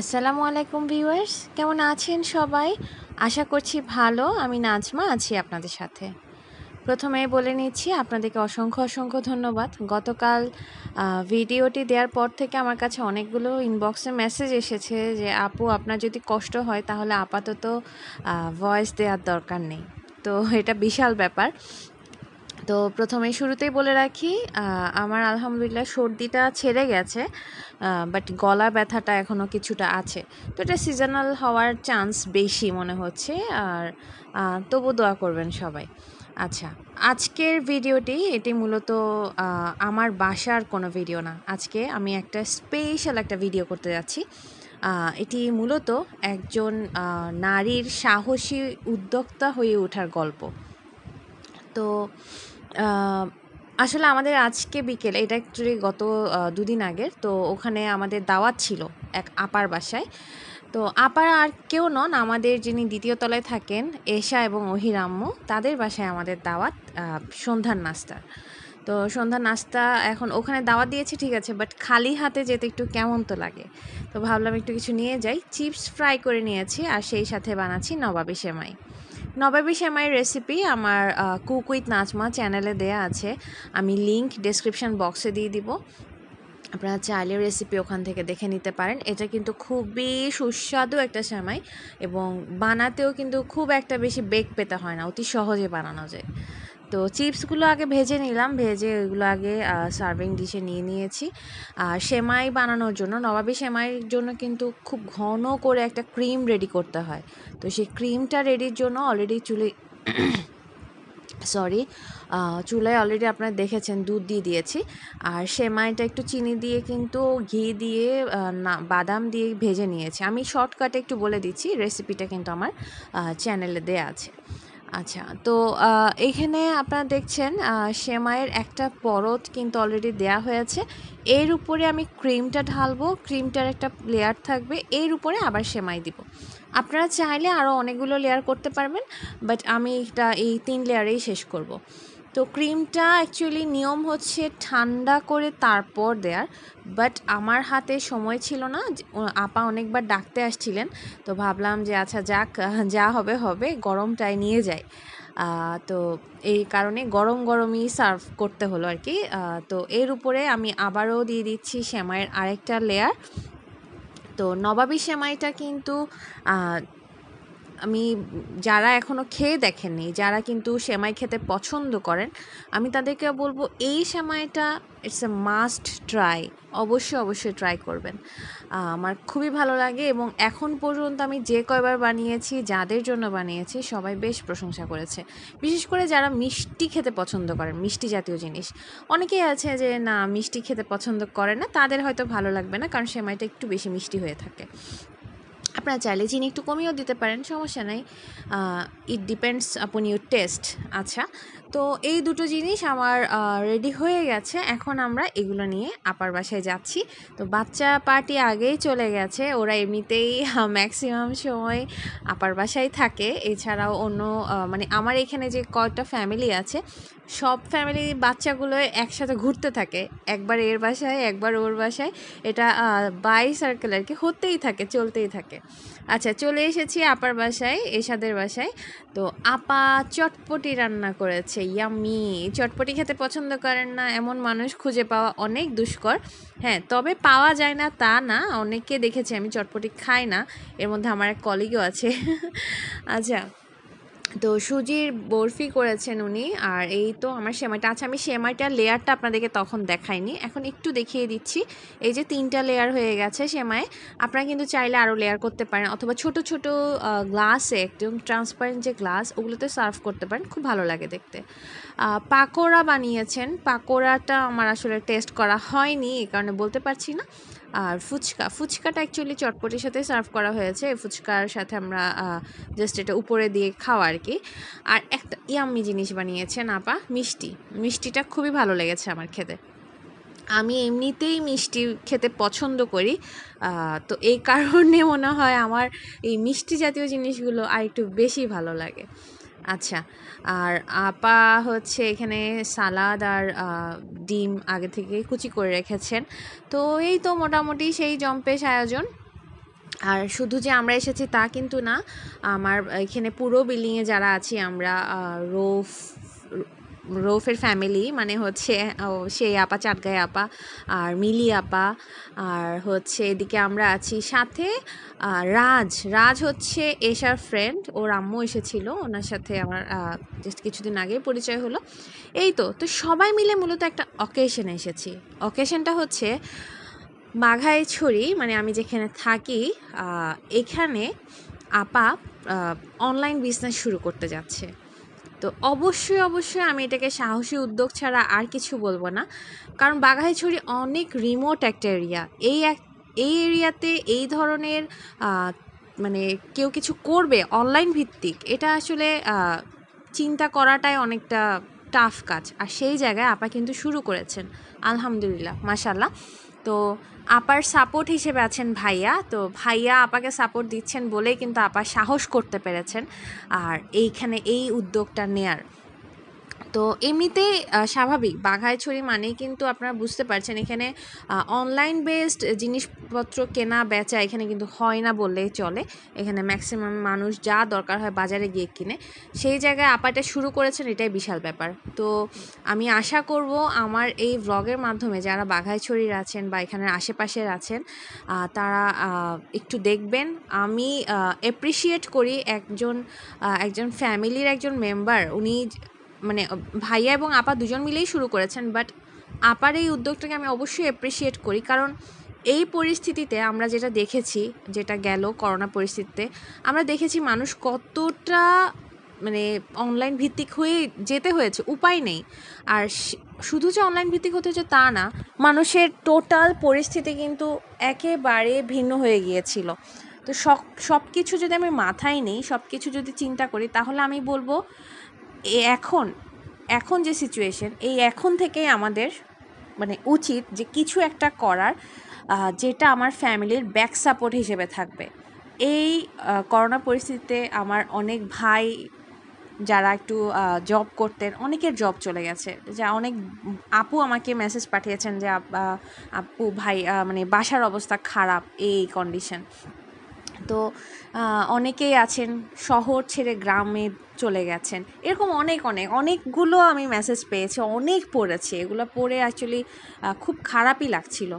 আসসালামু আলাইকুম ভিউয়ার্স কেমন আছেন সবাই আশা করছি ভালো আমি নাজমা আছি আপনাদের সাথে প্রথমে বলে নিচ্ছি আপনাদেরকে অসংখ্য অসংখ্য ধন্যবাদ গতকাল ভিডিওটি দেওয়ার পর থেকে আমার কাছে অনেকগুলো ইনবক্সে মেসেজ এসেছে যে আপু আপনার যদি কষ্ট হয় তাহলে আপাতত ভয়েস দেওয়ার দরকার নেই তো এটা বিশাল ব্যাপার তো প্রথমে শুরুতেই বলে রাখি আমার আলহামদুলিল্লাহ সর্দিটা ছেড়ে গেছে বাট গলা ব্যথাটা এখনও কিছুটা আছে তো এটা সিজনাল হওয়ার চান্স বেশি মনে হচ্ছে আর তবু দোয়া করবেন সবাই আচ্ছা আজকের ভিডিওটি এটি মূলত আমার বাসার কোনো ভিডিও না আজকে আমি একটা স্পেশাল একটা ভিডিও করতে যাচ্ছি এটি মূলত একজন নারীর সাহসী উদ্যোক্তা হয়ে ওঠার গল্প তো আসলে আমাদের আজকে বিকেলে এটা অ্যাকচুয়ালি গত দুদিন আগের তো ওখানে আমাদের দাওয়াত ছিল এক আপার বাসায় তো আপার আর কেউ নন আমাদের যিনি দ্বিতীয় তলায় থাকেন এশা এবং অহিরাম্মু তাদের বাসায় আমাদের দাওয়াত সন্ধ্যার নাস্তার তো সন্ধ্যার নাস্তা এখন ওখানে দাওয়া দিয়েছে ঠিক আছে বাট খালি হাতে যেতে একটু কেমন তো লাগে তো ভাবলাম একটু কিছু নিয়ে যাই চিপস ফ্রাই করে নিয়েছি আর সেই সাথে বানাচ্ছি নবাবি সেমাই নবাবি সেমাইয়ের রেসিপি আমার কুক উইথ নাজমা চ্যানেলে দেয়া আছে আমি লিংক ডিসক্রিপশান বক্সে দিয়ে দিব আপনারা চাইলে রেসিপি ওখান থেকে দেখে নিতে পারেন এটা কিন্তু খুবই সুস্বাদু একটা সেমাই এবং বানাতেও কিন্তু খুব একটা বেশি বেগ পেতে হয় না অতি সহজে বানানো যায় তো চিপসগুলো আগে ভেজে নিলাম ভেজে ওইগুলো আগে সার্ভিং ডিশে নিয়ে নিয়েছি আর সেমাই বানানোর জন্য নবাবি সেমাইয়ের জন্য কিন্তু খুব ঘন করে একটা ক্রিম রেডি করতে হয় তো সেই ক্রিমটা রেডির জন্য অলরেডি চুলে সরি চুলায় অলরেডি আপনারা দেখেছেন দুধ দিয়ে দিয়েছি আর সেমাইটা একটু চিনি দিয়ে কিন্তু ঘি দিয়ে না বাদাম দিয়ে ভেজে নিয়েছি আমি শর্টকাটে একটু বলে দিচ্ছি রেসিপিটা কিন্তু আমার চ্যানেলে দেয়া আছে আচ্ছা তো এখানে আপনারা দেখছেন সেমাইয়ের একটা পরত কিন্তু অলরেডি দেয়া হয়েছে এর উপরে আমি ক্রিমটা ঢালবো ক্রিমটার একটা লেয়ার থাকবে এর উপরে আবার সেমাই দিব আপনারা চাইলে আরও অনেকগুলো লেয়ার করতে পারবেন বাট আমি এটা এই তিন লেয়ারেই শেষ করব। তো ক্রিমটা অ্যাকচুয়ালি নিয়ম হচ্ছে ঠান্ডা করে তারপর দেয়ার বাট আমার হাতে সময় ছিল না আপা অনেকবার ডাকতে আসছিলেন তো ভাবলাম যে আচ্ছা যাক যা হবে হবে গরমটায় নিয়ে যাই তো এই কারণে গরম গরমই সার্ভ করতে হলো আর কি তো এর উপরে আমি আবারও দিয়ে দিচ্ছি শ্যামাইয়ের আরেকটা লেয়ার তো নবাবী সেমাইটা কিন্তু আমি যারা এখনও খেয়ে দেখেননি যারা কিন্তু সেমাই খেতে পছন্দ করেন আমি তাদেরকে বলবো এই সেমাইটা ইটস এ মাস্ট ট্রাই অবশ্যই অবশ্যই ট্রাই করবেন আমার খুবই ভালো লাগে এবং এখন পর্যন্ত আমি যে কয়বার বানিয়েছি যাদের জন্য বানিয়েছি সবাই বেশ প্রশংসা করেছে বিশেষ করে যারা মিষ্টি খেতে পছন্দ করেন মিষ্টি জাতীয় জিনিস অনেকেই আছে যে না মিষ্টি খেতে পছন্দ করে না তাদের হয়তো ভালো লাগবে না কারণ সেমাইটা একটু বেশি মিষ্টি হয়ে থাকে আপনার চাইলে চিনি একটু কমিয়েও দিতে পারেন সমস্যা নাই it depends upon your taste আচ্ছা তো এই দুটো জিনিস আমার রেডি হয়ে গেছে এখন আমরা এগুলো নিয়ে আপার বাসায় যাচ্ছি তো বাচ্চা পার্টি আগেই চলে গেছে ওরা এমনিতেই ম্যাক্সিমাম সময় আপার বাসায় থাকে এছাড়াও অন্য মানে আমার এখানে যে কয়টা ফ্যামিলি আছে সব ফ্যামিলি বাচ্চাগুলো একসাথে ঘুরতে থাকে একবার এর বাসায় একবার ওর বাসায় এটা বাই সার্কেল আর কি হতেই থাকে চলতেই থাকে আচ্ছা চলে এসেছি আপার বাসায় এসাদের বাসায় তো আপা চটপটি রান্না করেছে ইয়ামি চটপটি খেতে পছন্দ করেন না এমন মানুষ খুঁজে পাওয়া অনেক দুষ্কর হ্যাঁ তবে পাওয়া যায় না তা না অনেককে দেখেছি আমি চটপটি খাই না এর মধ্যে আমার এক কলিগও আছে আচ্ছা তো সুজির বরফি করেছেন উনি আর এই তো আমার সেমাইটা আচ্ছা আমি সেমাইটার লেয়ারটা আপনাদেরকে তখন দেখাইনি এখন একটু দেখিয়ে দিচ্ছি এই যে তিনটা লেয়ার হয়ে গেছে সেমাই আপনারা কিন্তু চাইলে আরও লেয়ার করতে পারেন অথবা ছোট ছোট গ্লাসে একদম ট্রান্সপারেন্ট যে গ্লাস ওগুলোতে সার্ভ করতে পারেন খুব ভালো লাগে দেখতে পাকোড়া বানিয়েছেন পাকোড়াটা আমার আসলে টেস্ট করা হয়নি এই কারণে বলতে পারছি না আর ফুচকা ফুচকাটা অ্যাকচুয়ালি চটপটির সাথে সার্ভ করা হয়েছে ফুচকার সাথে আমরা জাস্ট এটা উপরে দিয়ে খাওয়া আর কি আর একটা ইয়াম্মি জিনিস বানিয়েছেন আপা মিষ্টি মিষ্টিটা খুবই ভালো লেগেছে আমার খেতে আমি এমনিতেই মিষ্টি খেতে পছন্দ করি তো এই কারণে মনে হয় আমার এই মিষ্টি জাতীয় জিনিসগুলো আর একটু বেশি ভালো লাগে আচ্ছা আর আপা হচ্ছে এখানে সালাদ আর ডিম আগে থেকে কুচি করে রেখেছেন তো এই তো মোটামুটি সেই জম্পেশ আয়োজন আর শুধু যে আমরা এসেছি তা কিন্তু না আমার এখানে পুরো বিল্ডিংয়ে যারা আছি আমরা রোফ রৌফের ফ্যামিলি মানে হচ্ছে ও সেই আপা চাটগায় আপা আর মিলি আপা আর হচ্ছে এদিকে আমরা আছি সাথে রাজ রাজ হচ্ছে এশার ফ্রেন্ড ওর আম্মু এসেছিল ওনার সাথে আমার জাস্ট কিছুদিন আগে পরিচয় হলো এই তো তো সবাই মিলে মূলত একটা অকেশনে এসেছি অকেশনটা হচ্ছে ছড়ি মানে আমি যেখানে থাকি এখানে আপা অনলাইন বিজনেস শুরু করতে যাচ্ছে তো অবশ্যই অবশ্যই আমি এটাকে সাহসী উদ্যোগ ছাড়া আর কিছু বলবো না কারণ বাঘাইছড়ি অনেক রিমোট একটা এরিয়া এই এক এই এরিয়াতে এই ধরনের মানে কেউ কিছু করবে অনলাইন ভিত্তিক এটা আসলে চিন্তা করাটাই অনেকটা টাফ কাজ আর সেই জায়গায় আপা কিন্তু শুরু করেছেন আলহামদুলিল্লাহ মাসাল্লাহ তো আপার সাপোর্ট হিসেবে আছেন ভাইয়া তো ভাইয়া আপাকে সাপোর্ট দিচ্ছেন বলেই কিন্তু আপা সাহস করতে পেরেছেন আর এইখানে এই উদ্যোগটা নেয়ার তো এমনিতেই স্বাভাবিক বাঘাইছড়ি মানেই কিন্তু আপনারা বুঝতে পারছেন এখানে অনলাইন বেসড জিনিসপত্র কেনা বেচা এখানে কিন্তু হয় না বললেই চলে এখানে ম্যাক্সিমাম মানুষ যা দরকার হয় বাজারে গিয়ে কিনে সেই জায়গায় আপাটা শুরু করেছেন এটাই বিশাল ব্যাপার তো আমি আশা করব আমার এই ব্লগের মাধ্যমে যারা বাঘাইছড়ির আছেন বা এখানের আশেপাশের আছেন তারা একটু দেখবেন আমি অ্যাপ্রিসিয়েট করি একজন একজন ফ্যামিলির একজন মেম্বার উনি মানে ভাইয়া এবং আপা দুজন মিলেই শুরু করেছেন বাট আপার এই উদ্যোগটাকে আমি অবশ্যই অ্যাপ্রিসিয়েট করি কারণ এই পরিস্থিতিতে আমরা যেটা দেখেছি যেটা গেল করোনা পরিস্থিতিতে আমরা দেখেছি মানুষ কতটা মানে অনলাইন ভিত্তিক হয়ে যেতে হয়েছে উপায় নেই আর শুধু যে অনলাইন ভিত্তিক হতে হচ্ছে তা না মানুষের টোটাল পরিস্থিতি কিন্তু একেবারে ভিন্ন হয়ে গিয়েছিল তো সব সব কিছু যদি আমি মাথায় নিই সব কিছু যদি চিন্তা করি তাহলে আমি বলবো এখন এখন যে সিচুয়েশন এই এখন থেকেই আমাদের মানে উচিত যে কিছু একটা করার যেটা আমার ফ্যামিলির ব্যাক সাপোর্ট হিসেবে থাকবে এই করোনা পরিস্থিতিতে আমার অনেক ভাই যারা একটু জব করতেন অনেকের জব চলে গেছে যা অনেক আপু আমাকে মেসেজ পাঠিয়েছেন যে আপু ভাই মানে বাসার অবস্থা খারাপ এই কন্ডিশন তো অনেকেই আছেন শহর ছেড়ে গ্রামে চলে গেছেন এরকম অনেক অনেক অনেকগুলো আমি মেসেজ পেয়েছি অনেক পড়েছি এগুলো পড়ে অ্যাকচুয়ালি খুব খারাপই লাগছিল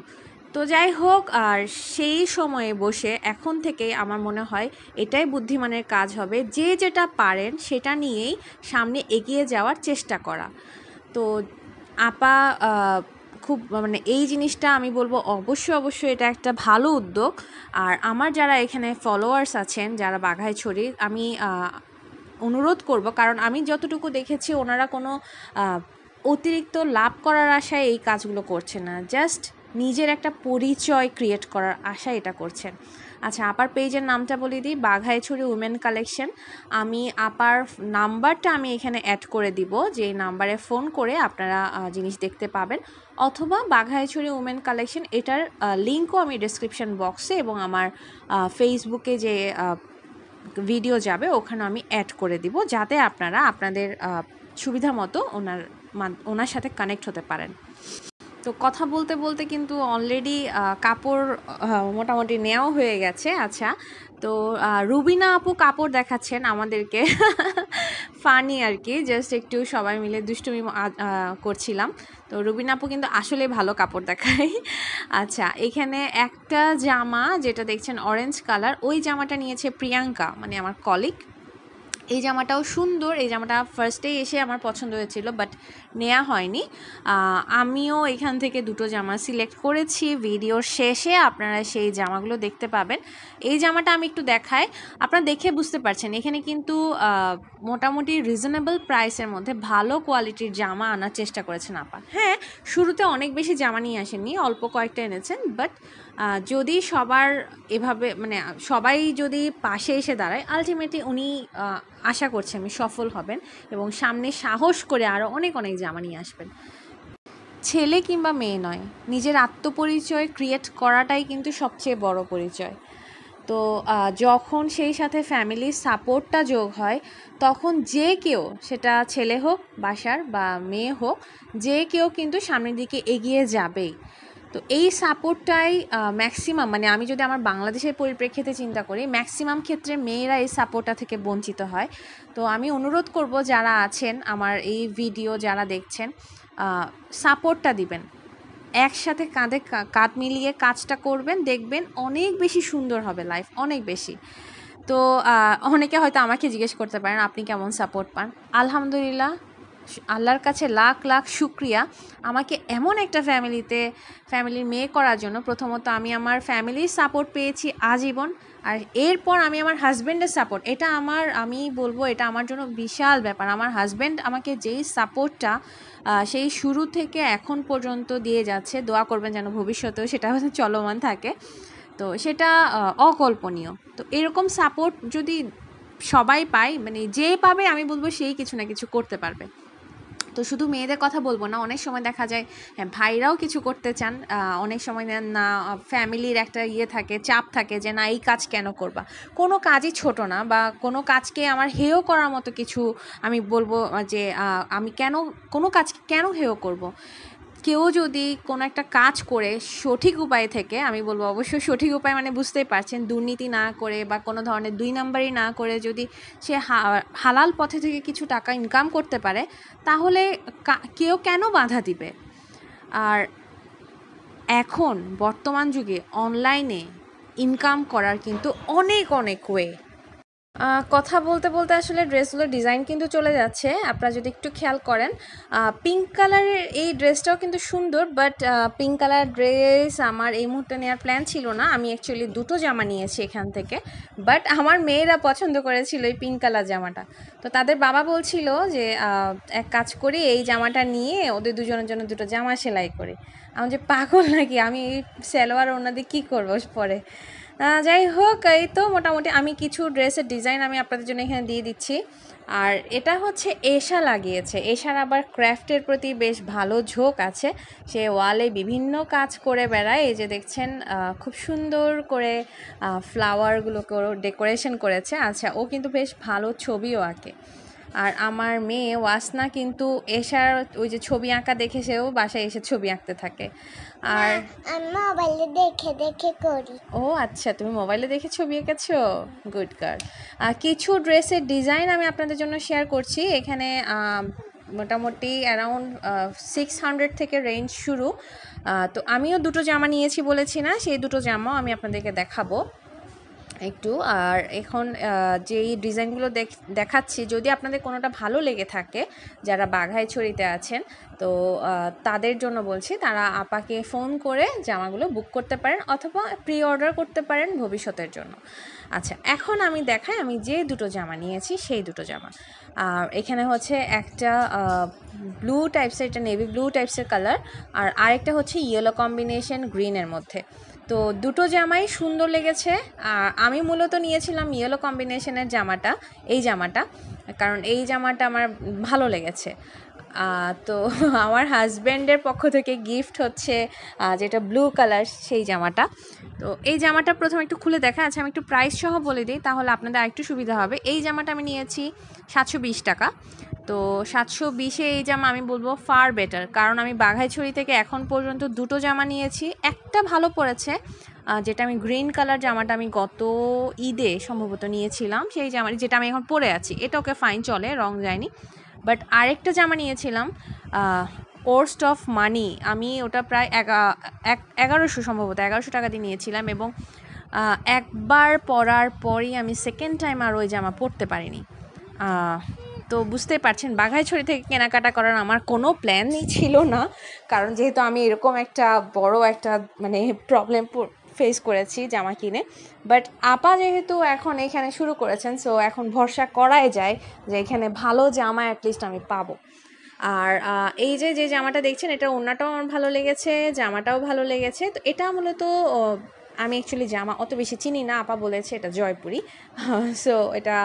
তো যাই হোক আর সেই সময়ে বসে এখন থেকেই আমার মনে হয় এটাই বুদ্ধিমানের কাজ হবে যে যেটা পারেন সেটা নিয়েই সামনে এগিয়ে যাওয়ার চেষ্টা করা তো আপা খুব মানে এই জিনিসটা আমি বলবো অবশ্যই অবশ্যই এটা একটা ভালো উদ্যোগ আর আমার যারা এখানে ফলোয়ার্স আছেন যারা বাঘায় ছড়ি আমি অনুরোধ করব কারণ আমি যতটুকু দেখেছি ওনারা কোনো অতিরিক্ত লাভ করার আশায় এই কাজগুলো করছে না জাস্ট নিজের একটা পরিচয় ক্রিয়েট করার আশায় এটা করছেন আচ্ছা আপার পেজের নামটা বলে দিই বাঘাইছড়ি উমেন কালেকশন আমি আপার নাম্বারটা আমি এখানে অ্যাড করে দিব যে নাম্বারে ফোন করে আপনারা জিনিস দেখতে পাবেন অথবা বাঘাইছড়ি উমেন কালেকশন এটার লিঙ্কও আমি ডিসক্রিপশন বক্সে এবং আমার ফেসবুকে যে ভিডিও যাবে ওখানে আমি অ্যাড করে দিব যাতে আপনারা আপনাদের সুবিধা মতো ওনার ওনার সাথে কানেক্ট হতে পারেন তো কথা বলতে বলতে কিন্তু অলরেডি কাপড় মোটামুটি নেওয়া হয়ে গেছে আচ্ছা তো রুবিনা আপু কাপড় দেখাচ্ছেন আমাদেরকে ফানি আর কি জাস্ট একটু সবাই মিলে দুষ্টুমি করছিলাম তো রুবিনা আপু কিন্তু আসলে ভালো কাপড় দেখায় আচ্ছা এখানে একটা জামা যেটা দেখছেন অরেঞ্জ কালার ওই জামাটা নিয়েছে প্রিয়াঙ্কা মানে আমার কলিগ এই জামাটাও সুন্দর এই জামাটা ফার্স্টেই এসে আমার পছন্দ হয়েছিল বাট নেওয়া হয়নি আমিও এখান থেকে দুটো জামা সিলেক্ট করেছি ভিডিওর শেষে আপনারা সেই জামাগুলো দেখতে পাবেন এই জামাটা আমি একটু দেখাই আপনারা দেখে বুঝতে পারছেন এখানে কিন্তু মোটামুটি রিজনেবল প্রাইসের মধ্যে ভালো কোয়ালিটির জামা আনার চেষ্টা করেছেন আপা হ্যাঁ শুরুতে অনেক বেশি জামা নিয়ে আসেননি অল্প কয়েকটা এনেছেন বাট যদি সবার এভাবে মানে সবাই যদি পাশে এসে দাঁড়ায় আলটিমেটলি উনি আশা করছে আমি সফল হবেন এবং সামনে সাহস করে আরও অনেক অনেক জামানি আসবেন ছেলে কিংবা মেয়ে নয় নিজের আত্মপরিচয় ক্রিয়েট করাটাই কিন্তু সবচেয়ে বড় পরিচয় তো যখন সেই সাথে ফ্যামিলির সাপোর্টটা যোগ হয় তখন যে কেউ সেটা ছেলে হোক বাসার বা মেয়ে হোক যে কেউ কিন্তু সামনের দিকে এগিয়ে যাবেই তো এই সাপোর্টটাই ম্যাক্সিমাম মানে আমি যদি আমার বাংলাদেশের পরিপ্রেক্ষিতে চিন্তা করি ম্যাক্সিমাম ক্ষেত্রে মেয়েরা এই সাপোর্টটা থেকে বঞ্চিত হয় তো আমি অনুরোধ করব যারা আছেন আমার এই ভিডিও যারা দেখছেন সাপোর্টটা দিবেন একসাথে কাঁধে কাঁধ মিলিয়ে কাজটা করবেন দেখবেন অনেক বেশি সুন্দর হবে লাইফ অনেক বেশি তো অনেকে হয়তো আমাকে জিজ্ঞেস করতে পারেন আপনি কেমন সাপোর্ট পান আলহামদুলিল্লাহ আল্লাহর কাছে লাখ লাখ শুক্রিয়া আমাকে এমন একটা ফ্যামিলিতে ফ্যামিলির মেয়ে করার জন্য প্রথমত আমি আমার ফ্যামিলির সাপোর্ট পেয়েছি আজীবন আর এরপর আমি আমার হাজব্যান্ডের সাপোর্ট এটা আমার আমি বলবো এটা আমার জন্য বিশাল ব্যাপার আমার হাজব্যান্ড আমাকে যেই সাপোর্টটা সেই শুরু থেকে এখন পর্যন্ত দিয়ে যাচ্ছে দোয়া করবেন যেন ভবিষ্যতেও সেটা হচ্ছে চলমান থাকে তো সেটা অকল্পনীয় তো এরকম সাপোর্ট যদি সবাই পায় মানে যে পাবে আমি বলবো সেই কিছু না কিছু করতে পারবে তো শুধু মেয়েদের কথা বলবো না অনেক সময় দেখা যায় হ্যাঁ, ভাইরাও কিছু করতে চান অনেক সময় না ফ্যামিলির একটা ইয়ে থাকে চাপ থাকে যে না এই কাজ কেন করবা কোনো কাজই ছোট না বা কোনো কাজকে আমার হেয় করার মতো কিছু আমি বলবো যে আমি কেন কোনো কাজকে কেন হেয় করব কেউ যদি কোনো একটা কাজ করে সঠিক উপায় থেকে আমি বলবো অবশ্য সঠিক উপায় মানে বুঝতেই পারছেন দুর্নীতি না করে বা কোনো ধরনের দুই নাম্বারই না করে যদি সে হালাল পথে থেকে কিছু টাকা ইনকাম করতে পারে তাহলে কেউ কেন বাধা দিবে আর এখন বর্তমান যুগে অনলাইনে ইনকাম করার কিন্তু অনেক অনেক ওয়ে কথা বলতে বলতে আসলে ড্রেসগুলোর ডিজাইন কিন্তু চলে যাচ্ছে আপনারা যদি একটু খেয়াল করেন পিঙ্ক কালারের এই ড্রেসটাও কিন্তু সুন্দর বাট পিঙ্ক কালার ড্রেস আমার এই মুহূর্তে নেওয়ার প্ল্যান ছিল না আমি অ্যাকচুয়ালি দুটো জামা নিয়েছি এখান থেকে বাট আমার মেয়েরা পছন্দ করেছিল এই পিঙ্ক কালার জামাটা তো তাদের বাবা বলছিল যে এক কাজ করি এই জামাটা নিয়ে ওদের দুজনের জন্য দুটো জামা সেলাই করে আমি যে পাগল নাকি আমি এই ওনাদের কী করবো পরে যাই হোক এই তো মোটামুটি আমি কিছু ড্রেসের ডিজাইন আমি আপনাদের জন্য এখানে দিয়ে দিচ্ছি আর এটা হচ্ছে এশা লাগিয়েছে এশার আবার ক্র্যাফ্টের প্রতি বেশ ভালো ঝোঁক আছে সে ওয়ালে বিভিন্ন কাজ করে বেড়ায় এই যে দেখছেন খুব সুন্দর করে ফ্লাওয়ারগুলোকেও ডেকোরেশন করেছে আচ্ছা ও কিন্তু বেশ ভালো ছবিও আঁকে আর আমার মেয়ে ওয়াসনা কিন্তু এসার ওই যে ছবি আঁকা দেখে সেও বাসায় এসে ছবি আঁকতে থাকে আর হ্যাঁ, মোবাইলে দেখে দেখে করি ও আচ্ছা তুমি মোবাইলে দেখে ছবি এঁকেছো গুড আর কিছু ড্রেসের ডিজাইন আমি আপনাদের জন্য শেয়ার করছি এখানে মোটামুটি অ্যারাউন্ড সিক্স হান্ড্রেড থেকে রেঞ্জ শুরু তো আমিও দুটো জামা নিয়েছি বলেছি না সেই দুটো জামাও আমি আপনাদেরকে দেখাবো একটু আর এখন যেই ডিজাইনগুলো দেখাচ্ছি যদি আপনাদের কোনোটা ভালো লেগে থাকে যারা বাঘায় ছড়িতে আছেন তো তাদের জন্য বলছি তারা আপাকে ফোন করে জামাগুলো বুক করতে পারেন অথবা প্রি অর্ডার করতে পারেন ভবিষ্যতের জন্য আচ্ছা এখন আমি দেখাই আমি যে দুটো জামা নিয়েছি সেই দুটো জামা আর এখানে হচ্ছে একটা ব্লু টাইপসের একটা নেভি ব্লু টাইপসের কালার আর আরেকটা হচ্ছে ইয়েলো কম্বিনেশন গ্রিনের মধ্যে তো দুটো জামাই সুন্দর লেগেছে আর আমি মূলত নিয়েছিলাম ইয়েলো কম্বিনেশনের জামাটা এই জামাটা কারণ এই জামাটা আমার ভালো লেগেছে তো আমার হাজব্যান্ডের পক্ষ থেকে গিফট হচ্ছে যেটা ব্লু কালার সেই জামাটা তো এই জামাটা প্রথমে একটু খুলে দেখা আছে আচ্ছা আমি একটু প্রাইস সহ বলে দিই তাহলে আপনাদের আরেকটু সুবিধা হবে এই জামাটা আমি নিয়েছি সাতশো টাকা তো সাতশো বিশে এই জামা আমি বলবো ফার বেটার কারণ আমি বাঘাইছড়ি থেকে এখন পর্যন্ত দুটো জামা নিয়েছি একটা ভালো পড়েছে যেটা আমি গ্রিন কালার জামাটা আমি গত ঈদে সম্ভবত নিয়েছিলাম সেই জামা যেটা আমি এখন পরে আছি এটা ওকে ফাইন চলে রং যায়নি বাট আরেকটা জামা নিয়েছিলাম ওর্স্ট অফ মানি আমি ওটা প্রায় এগারোশো সম্ভবত এগারোশো টাকা দিয়ে নিয়েছিলাম এবং একবার পরার পরই আমি সেকেন্ড টাইম আর ওই জামা পরতে পারিনি তো বুঝতে পারছেন বাঘাইছড়ি থেকে কেনাকাটা করার আমার কোনো প্ল্যানই ছিল না কারণ যেহেতু আমি এরকম একটা বড় একটা মানে প্রবলেম ফেস করেছি জামা কিনে বাট আপা যেহেতু এখন এখানে শুরু করেছেন সো এখন ভরসা করাই যায় যে এখানে ভালো জামা অ্যাটলিস্ট আমি পাবো আর এই যে যে জামাটা দেখছেন এটা অন্যটাও আমার ভালো লেগেছে জামাটাও ভালো লেগেছে তো এটা মূলত আমি অ্যাকচুয়ালি জামা অত বেশি চিনি না আপা বলেছে এটা জয়পুরি সো এটা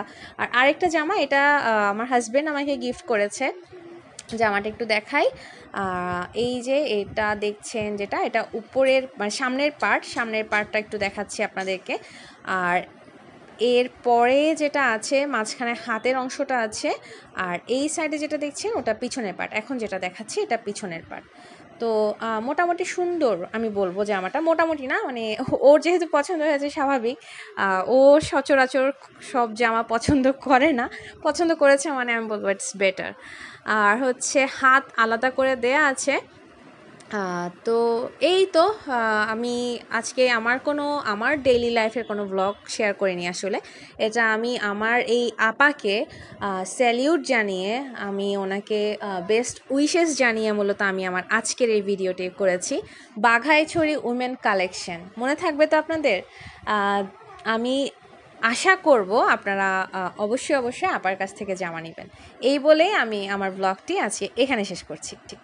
আর আরেকটা জামা এটা আমার হাজব্যান্ড আমাকে গিফট করেছে জামাটা একটু দেখাই এই যে এটা দেখছেন যেটা এটা উপরের মানে সামনের পার্ট সামনের পার্টটা একটু দেখাচ্ছি আপনাদেরকে আর এর পরে যেটা আছে মাঝখানে হাতের অংশটা আছে আর এই সাইডে যেটা দেখছেন ওটা পিছনের পার্ট এখন যেটা দেখাচ্ছি এটা পিছনের পার্ট তো মোটামুটি সুন্দর আমি বলবো জামাটা মোটামুটি না মানে ওর যেহেতু পছন্দ হয়েছে স্বাভাবিক ও সচরাচর সব জামা পছন্দ করে না পছন্দ করেছে মানে আমি বলবো ইটস বেটার আর হচ্ছে হাত আলাদা করে দেয়া আছে তো এই তো আমি আজকে আমার কোনো আমার ডেইলি লাইফের কোনো ব্লগ শেয়ার করিনি আসলে এটা আমি আমার এই আপাকে স্যালিউট জানিয়ে আমি ওনাকে বেস্ট উইশেস জানিয়ে মূলত আমি আমার আজকের এই ভিডিওটি করেছি বাঘাইছড়ি উমেন কালেকশন মনে থাকবে তো আপনাদের আমি আশা করব আপনারা অবশ্যই অবশ্যই আপার কাছ থেকে জামা নেবেন এই বলেই আমি আমার ব্লগটি আজকে এখানে শেষ করছি ঠিক